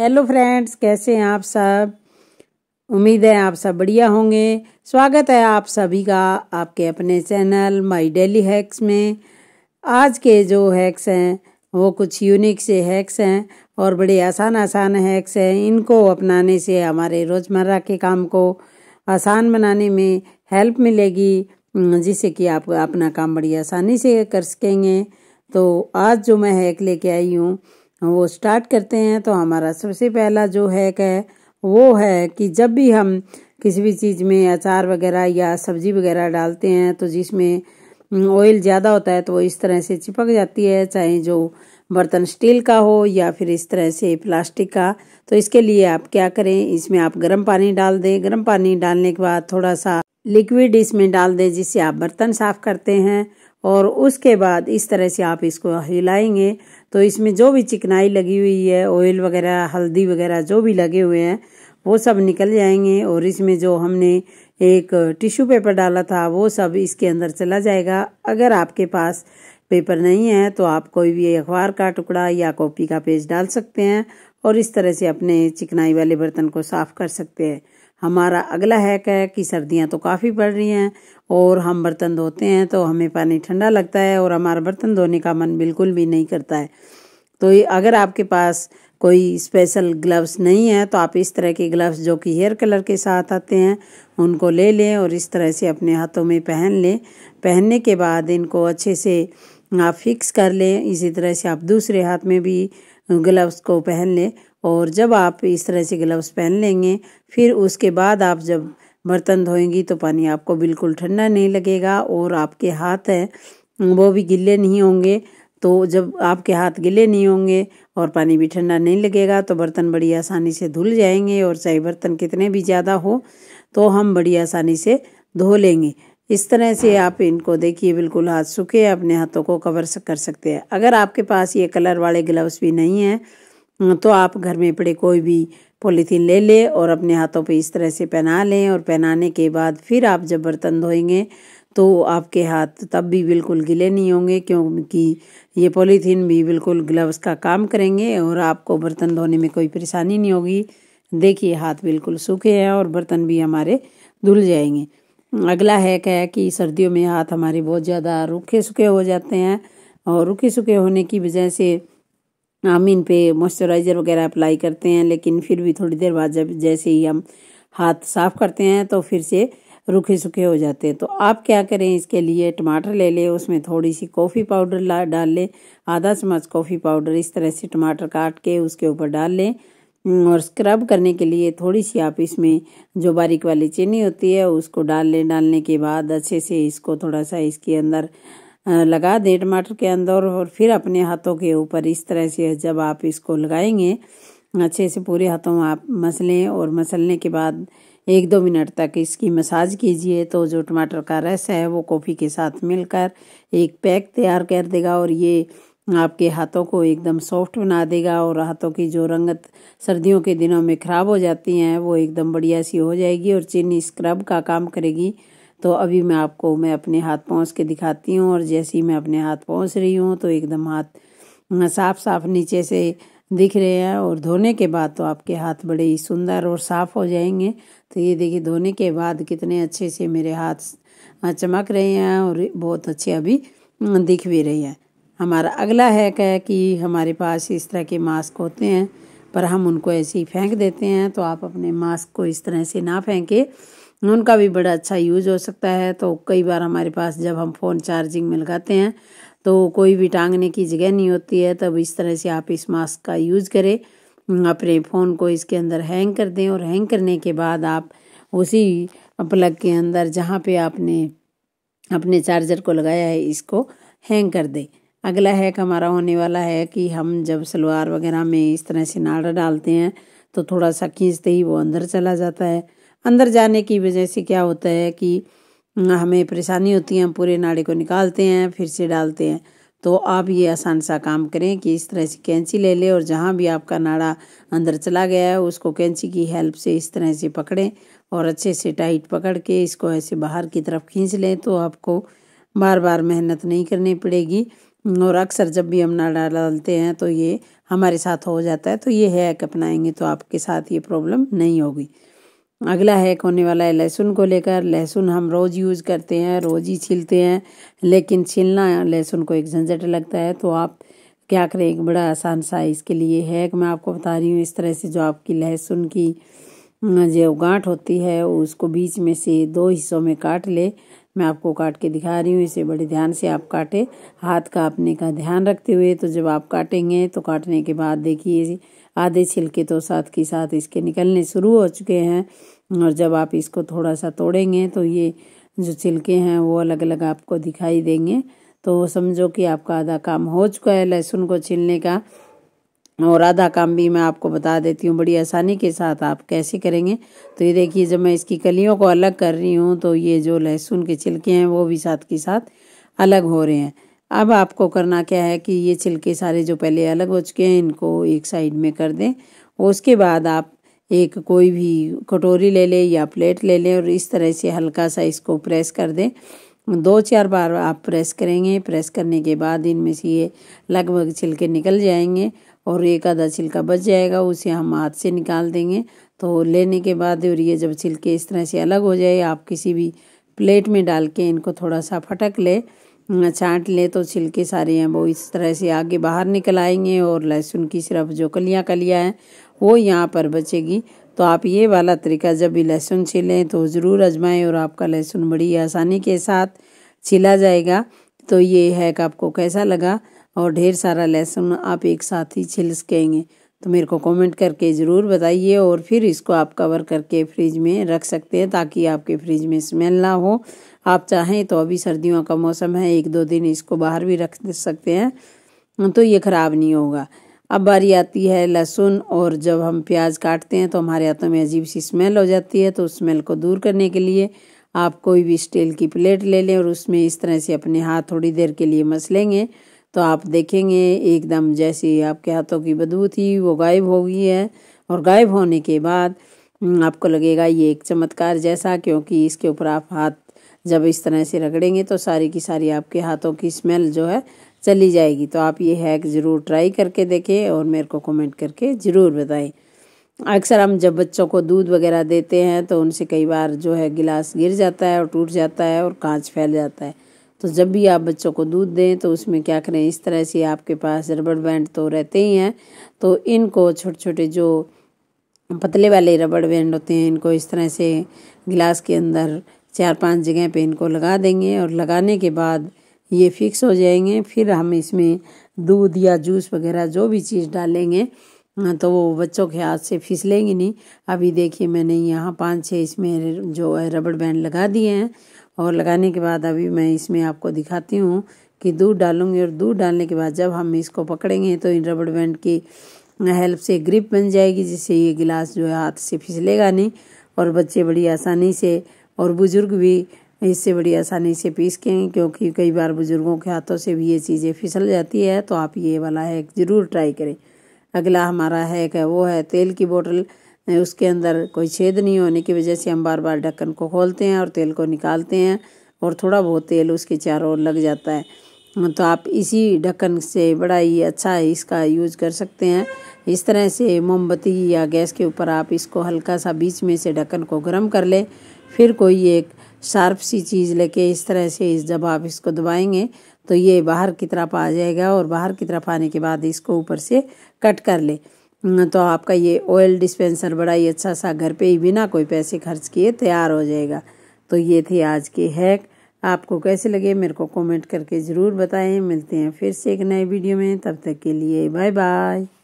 hello friends कैसे हैं आप सब उम्मीद है आप सब बढ़िया होंगे स्वागत है आप सभी का आपके अपने चैनल माय डेली हैक्स में आज के जो हैक्स हैं वो कुछ यूनिक से हैक्स हैं और बड़े आसान आसान हैक्स हैं इनको अपनाने से हमारे रोज़मर्रा के काम को आसान बनाने में हेल्प मिलेगी जिससे कि आप अपना काम बड़ी आसानी से कर सकेंगे तो आज जो मैं हैक लेके आई हूँ वो स्टार्ट करते हैं तो हमारा सबसे पहला जो है है वो है कि जब भी हम किसी भी चीज़ में अचार वगैरह या सब्जी वगैरह डालते हैं तो जिसमें ऑयल ज़्यादा होता है तो वो इस तरह से चिपक जाती है चाहे जो बर्तन स्टील का हो या फिर इस तरह से प्लास्टिक का तो इसके लिए आप क्या करें इसमें आप गर्म पानी डाल दें गर्म पानी डालने के बाद थोड़ा सा लिक्विड इसमें डाल दें जिससे आप बर्तन साफ करते हैं और उसके बाद इस तरह से आप इसको हिलाएंगे तो इसमें जो भी चिकनाई लगी हुई है ऑयल वगैरह हल्दी वगैरह जो भी लगे हुए हैं वो सब निकल जाएंगे और इसमें जो हमने एक टिश्यू पेपर डाला था वो सब इसके अंदर चला जाएगा अगर आपके पास पेपर नहीं है तो आप कोई भी अखबार का टुकड़ा या कॉपी का पेज डाल सकते हैं और इस तरह से अपने चिकनाई वाले बर्तन को साफ़ कर सकते हैं हमारा अगला हैक है कि सर्दियाँ तो काफ़ी पड़ रही हैं और हम बर्तन धोते हैं तो हमें पानी ठंडा लगता है और हमारा बर्तन धोने का मन बिल्कुल भी नहीं करता है तो ये अगर आपके पास कोई स्पेशल ग्लव्स नहीं है तो आप इस तरह के ग्लव्स जो कि हेयर कलर के साथ आते हैं उनको ले लें और इस तरह से अपने हाथों में पहन लें पहनने के बाद इनको अच्छे से आप फिक्स कर लें इसी तरह से आप दूसरे हाथ में भी ग्लव्स को पहन लें और जब आप इस तरह से ग्लव्स पहन लेंगे फिर उसके बाद आप जब बर्तन धोएंगी तो पानी आपको बिल्कुल ठंडा नहीं लगेगा और आपके हाथ हैं वो भी गिले नहीं होंगे तो जब आपके हाथ गिले नहीं होंगे और पानी भी ठंडा नहीं लगेगा तो बर्तन बड़ी आसानी से धुल जाएंगे और चाहे बर्तन कितने भी ज़्यादा हो तो हम बड़ी आसानी से धो लेंगे इस तरह से आप इनको देखिए बिल्कुल हाथ सूखे अपने हाथों को कवर कर सकते हैं अगर आपके पास ये कलर वाले ग्लव्स भी नहीं हैं तो आप घर में पड़े कोई भी पॉलीथीन ले लें और अपने हाथों पे इस तरह से पहना लें और पहनाने के बाद फिर आप जब बर्तन धोएंगे तो आपके हाथ तब भी बिल्कुल गिले नहीं होंगे क्योंकि ये पॉलीथीन भी बिल्कुल ग्लव्स का काम करेंगे और आपको बर्तन धोने में कोई परेशानी नहीं होगी देखिए हाथ बिल्कुल सूखे हैं और बर्तन भी हमारे धुल जाएंगे अगला है क्या कि सर्दियों में हाथ हमारे बहुत ज़्यादा रूखे सूखे हो जाते हैं और रूखे सूखे होने की वजह से हम इन पे मॉइस्चराइज़र वगैरह अप्लाई करते हैं लेकिन फिर भी थोड़ी देर बाद जब जैसे ही हम हाथ साफ करते हैं तो फिर से रूखे सूखे हो जाते हैं तो आप क्या करें इसके लिए टमाटर ले लें उसमें थोड़ी सी कॉफ़ी पाउडर डाल लें आधा चम्मच कॉफ़ी पाउडर इस तरह से टमाटर काट के उसके ऊपर डाल लें हम्म, और स्क्रब करने के लिए थोड़ी सी आप इसमें जो बारीक वाली चीनी होती है उसको डाल लें डालने के बाद अच्छे से इसको थोड़ा सा इसके अंदर लगा दें टमाटर के अंदर और फिर अपने हाथों के ऊपर इस तरह से जब आप इसको लगाएंगे अच्छे से पूरे हाथों आप मसलें और मसलने के बाद एक दो मिनट तक इसकी मसाज कीजिए तो जो टमाटर का रस है वो कॉफ़ी के साथ मिलकर एक पैक तैयार कर देगा और ये आपके हाथों को एकदम सॉफ्ट बना देगा और हाथों की जो रंगत सर्दियों के दिनों में ख़राब हो जाती हैं वो एकदम बढ़िया सी हो जाएगी और चीनी स्क्रब का काम करेगी तो अभी मैं आपको मैं अपने हाथ पहुँच के दिखाती हूँ और जैसे ही मैं अपने हाथ पहुँच रही हूँ तो एकदम हाथ साफ साफ नीचे से दिख रहे हैं और धोने के बाद तो आपके हाथ बड़े ही सुंदर और साफ़ हो जाएंगे तो ये देखिए धोने के बाद कितने अच्छे से मेरे हाथ चमक रहे हैं और बहुत अच्छे अभी दिख भी रहे हैं हमारा अगला है कह कि हमारे पास इस तरह के मास्क होते हैं पर हम उनको ऐसे ही फेंक देते हैं तो आप अपने मास्क को इस तरह से ना फेंके उनका भी बड़ा अच्छा यूज़ हो सकता है तो कई बार हमारे पास जब हम फ़ोन चार्जिंग में लगाते हैं तो कोई भी टांगने की जगह नहीं होती है तब इस तरह से आप इस मास्क का यूज़ करें अपने फ़ोन को इसके अंदर हैंग कर दें और हैंग करने के बाद आप उसी प्लग के अंदर जहाँ पे आपने अपने चार्जर को लगाया है इसको हैंग कर दें अगला हैक हमारा होने वाला है कि हम जब सलवार वगैरह में इस तरह से नाड़ा डालते हैं तो थोड़ा सा खींचते ही वो अंदर चला जाता है अंदर जाने की वजह से क्या होता है कि हमें परेशानी होती है हम पूरे नाड़े को निकालते हैं फिर से डालते हैं तो आप ये आसान सा काम करें कि इस तरह से कैंची ले लें और जहाँ भी आपका नाड़ा अंदर चला गया है उसको कैंची की हेल्प से इस तरह से पकड़ें और अच्छे से टाइट पकड़ के इसको ऐसे बाहर की तरफ खींच लें तो आपको बार बार मेहनत नहीं करनी पड़ेगी और अक्सर जब भी हम नाड़ा डालते हैं तो ये हमारे साथ हो जाता है तो ये हैक अपनाएंगे तो आपके साथ ये प्रॉब्लम नहीं होगी अगला हैक होने वाला है लहसुन को लेकर लहसुन हम रोज़ यूज़ करते हैं रोज़ ही छीलते हैं लेकिन छीलना लहसुन को एक झंझट लगता है तो आप क्या करें एक बड़ा आसान सा इसके लिए हैक मैं आपको बता रही हूँ इस तरह से जो आपकी लहसुन की जो गांठ होती है उसको बीच में से दो हिस्सों में काट ले मैं आपको काट के दिखा रही हूँ इसे बड़े ध्यान से आप काटें हाथ अपने का ध्यान रखते हुए तो जब आप काटेंगे तो काटने के बाद देखिए आधे छिलके तो साथ के साथ इसके निकलने शुरू हो चुके हैं और जब आप इसको थोड़ा सा तोड़ेंगे तो ये जो छिलके हैं वो अलग अलग आपको दिखाई देंगे तो समझो कि आपका आधा काम हो चुका है लहसुन को छीलने का और आधा काम भी मैं आपको बता देती हूँ बड़ी आसानी के साथ आप कैसे करेंगे तो ये देखिए जब मैं इसकी कलियों को अलग कर रही हूँ तो ये जो लहसुन के छिलके हैं वो भी साथ के साथ अलग हो रहे हैं अब आपको करना क्या है कि ये छिलके सारे जो पहले अलग हो चुके हैं इनको एक साइड में कर दें उसके बाद आप एक कोई भी कटोरी ले लें या प्लेट ले लें और इस तरह से हल्का सा इसको प्रेस कर दें दो चार बार आप प्रेस करेंगे प्रेस करने के बाद इनमें से ये लगभग छिलके निकल जाएंगे और एक आधा छिलका बच जाएगा उसे हम हाथ से निकाल देंगे तो लेने के बाद और ये जब छिलके इस तरह से अलग हो जाए आप किसी भी प्लेट में डाल के इनको थोड़ा सा फटक ले छाँट ले तो छिलके सारे हैं वो इस तरह से आगे बाहर निकल आएंगे और लहसुन की सिर्फ जो कलियाँ कलियाँ हैं वो यहाँ पर बचेगी तो आप ये वाला तरीका जब भी लहसुन छीलें तो ज़रूर आजमाएँ और आपका लहसुन बड़ी आसानी के साथ छिला जाएगा तो ये हैक आपको कैसा लगा और ढेर सारा लहसुन आप एक साथ ही छिलकेंगे तो मेरे को कमेंट करके ज़रूर बताइए और फिर इसको आप कवर करके फ्रिज में रख सकते हैं ताकि आपके फ्रिज में स्मेल ना हो आप चाहें तो अभी सर्दियों का मौसम है एक दो दिन इसको बाहर भी रख सकते हैं तो ये ख़राब नहीं होगा अब बारी आती है लहसुन और जब हम प्याज काटते हैं तो हमारे हाथों में अजीब सी स्मेल हो जाती है तो उस स्मेल को दूर करने के लिए आप कोई भी स्टील की प्लेट ले लें और उसमें इस तरह से अपने हाथ थोड़ी देर के लिए मस लेंगे तो आप देखेंगे एकदम जैसी आपके हाथों की बदबू थी वो गायब हो गई है और गायब होने के बाद हम्म, आपको लगेगा ये एक चमत्कार जैसा क्योंकि इसके ऊपर आप हाथ जब इस तरह से रगड़ेंगे तो सारी की सारी आपके हाथों की स्मेल जो है चली जाएगी तो आप ये हैक ज़रूर ट्राई करके देखें और मेरे को कमेंट करके ज़रूर बताएं अक्सर हम जब बच्चों को दूध वगैरह देते हैं तो उनसे कई बार जो है गिलास गिर जाता है और टूट जाता है और कांच फैल जाता है तो जब भी आप बच्चों को दूध दें तो उसमें क्या करें इस तरह से आपके पास रबड़ बैंड तो रहते ही हैं तो इनको छोटे छोटे जो पतले वाले रबड़ बैंड होते हैं इनको इस तरह से गिलास के अंदर चार पांच जगह पे इनको लगा देंगे और लगाने के बाद ये फिक्स हो जाएंगे फिर हम इसमें दूध या जूस वगैरह जो भी चीज़ डालेंगे हाँ, तो वो बच्चों के हाथ से फिसलेंगी नहीं अभी देखिए मैंने यहाँ पाँच छः इसमें जो है रबड़ बैंड लगा दिए हैं और लगाने के बाद अभी मैं इसमें आपको दिखाती हूँ कि दूध डालूंगी और दूध डालने के बाद जब हम इसको पकड़ेंगे तो इन रबड़ बैंड की हेल्प से ग्रिप बन जाएगी जिससे ये गिलास जो है हाथ से फिसलेगा नहीं और बच्चे बड़ी आसानी से और बुज़ुर्ग भी इससे बड़ी आसानी से पीस के क्योंकि कई बार बुज़ुर्गों के हाथों से भी ये चीज़ें फिसल जाती है तो आप ये वाला है ज़रूर ट्राई करें अगला हमारा है क्या वो है तेल की बोतल उसके अंदर कोई छेद नहीं होने की वजह से हम बार बार ढक्कन को खोलते हैं और तेल को निकालते हैं और थोड़ा बहुत तेल उसके चारों ओर लग जाता है तो आप इसी ढक्कन से बड़ा ही अच्छा है इसका यूज़ कर सकते हैं इस तरह से मोमबत्ती या गैस के ऊपर आप इसको हल्का सा बीच में से ढक्कन को गर्म कर ले फिर कोई एक शार्प सी चीज़ लेके इस तरह से इस जब आप इसको दबाएंगे तो ये बाहर की तरफ आ जाएगा और बाहर की तरफ आने के बाद इसको ऊपर से कट कर ले हम्म, तो आपका ये ऑयल डिस्पेंसर बड़ा ही अच्छा सा घर पे ही बिना कोई पैसे खर्च किए तैयार हो जाएगा तो ये थी आज के हैक आपको कैसे लगे मेरे को कमेंट करके ज़रूर बताएं मिलते हैं फिर से एक नए वीडियो में तब तक के लिए बाय बाय